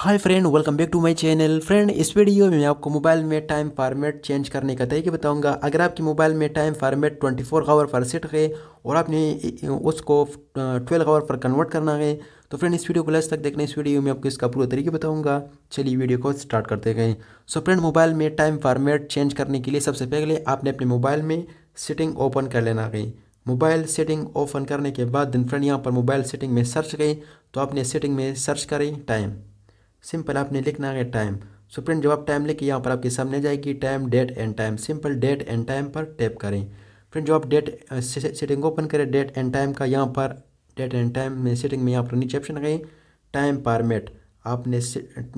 hi friend welcome back to my channel friend इस video में मैं आपको मोबाइल में टाइम फॉर्मेट चेंज करने का तरीके बताऊंगा अगर आपके मोबाइल में टाइम फॉर्मेट 24 फोर आवर पर सेट है और आपने उसको 12 आवर पर कन्वर्ट करना है तो फ्रेंड इस वीडियो को लास्ट तक देखना इस वीडियो में आपको इसका पूरा तरीके बताऊँगा चलिए वीडियो को स्टार्ट करते गए सो फ्रेंड मोबाइल में टाइम फार्मेट चेंज करने के लिए सबसे पहले आपने अपने मोबाइल में सेटिंग ओपन कर लेना है मोबाइल सेटिंग ओपन करने के बाद दिन फ्रेंड यहाँ पर मोबाइल सेटिंग में सर्च गए तो आपने सेटिंग में सर्च करें टाइम सिंपल आपने लिखना है टाइम सो फ्रेंड जब आप टाइम लिखे यहाँ पर आपके सामने जाएगी time date and time simple date and time पर टैप करें फ्रेंड जो आप डेट सेटिंग ओपन करें डेट एंड टाइम का यहाँ पर डेट एंड टाइम में सेटिंग में यहाँ पर नीचे ऑप्शन गए टाइम पारमेट आपने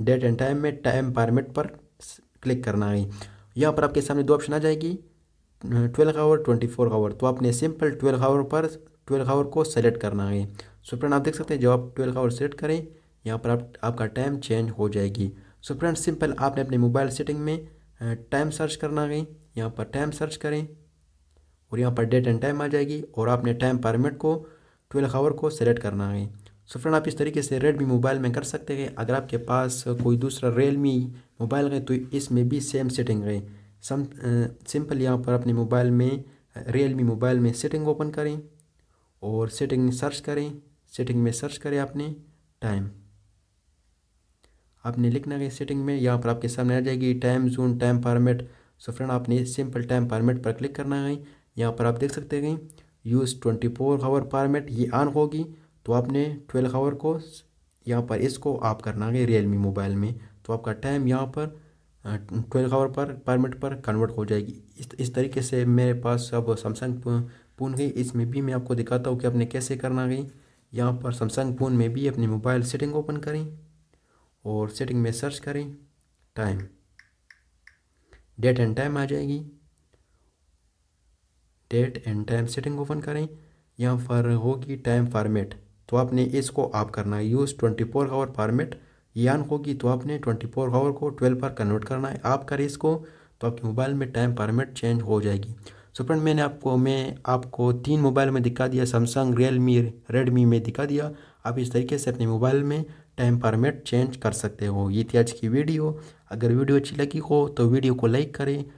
डेट एंड टाइम में टाइम पारमेट पर क्लिक करना है यहाँ पर आपके सामने दो ऑप्शन आ जाएगी twelve hour twenty four hour तो आपने सिंपल ट्वेल्व आवर पर ट्वेल्व आवर को सेलेक्ट करना है सो फ्रेंड आप देख सकते हैं जब आप ट्वेल्व आवर सेलेक्ट करें यहाँ पर आप आपका टाइम चेंज हो जाएगी सो फ्रेंड सिंपल आपने अपने मोबाइल सेटिंग में टाइम सर्च करना है यहाँ पर टाइम सर्च करें और यहाँ पर डेट एंड टाइम आ जाएगी और आपने टाइम परमिट को ट्वेल्व आवर को सेलेक्ट करना है सो फ्रेंड आप इस तरीके से रेडमी मोबाइल में कर सकते हैं अगर आपके पास कोई दूसरा रियलमी मोबाइल है तो इसमें भी सेम सेटिंग है सम सिंपल यहाँ पर अपने मोबाइल में रियलमी मोबाइल में सेटिंग ओपन करें और सेटिंग सर्च करें सेटिंग में सर्च करें आपने टाइम आपने लिखना है सेटिंग में यहाँ पर आपके सामने आ जाएगी time zone time format so friend आपने सिंपल टाइम परमिट पर क्लिक करना है यहाँ पर आप देख सकते हैं use twenty four hour format ये ऑन होगी तो आपने ट्वेल्व आवर को यहाँ पर इसको आप करना है रियलमी मोबाइल में तो आपका टाइम यहाँ पर ट्वेल्व आवर पर परमिट पर कन्वर्ट हो जाएगी इस इस तरीके से मेरे पास अब सैमसंग फ़ोन गई इसमें भी मैं आपको दिखाता हूँ कि आपने कैसे करना गई यहाँ पर सैमसंग फ़ोन में भी अपने मोबाइल सेटिंग ओपन करें और सेटिंग में सर्च करें टाइम डेट एंड टाइम आ जाएगी date and time setting open करें यहाँ पर होगी टाइम फार्मेट तो आपने इसको आप करना है use twenty four hour format यान होगी तो आपने ट्वेंटी फोर आवर को ट्वेल्व पर कन्वर्ट करना है आप करें इसको तो आपके मोबाइल में टाइम फार्मेट चेंज हो जाएगी सो फ्रेंड मैंने आपको मैं आपको तीन मोबाइल में दिखा दिया सैमसंग रियलमी रेडमी में दिखा दिया आप इस तरीके से अपने मोबाइल में टाइम टेम्परमेंट चेंज कर सकते हो ये थी आज की वीडियो अगर वीडियो अच्छी लगी हो तो वीडियो को लाइक करें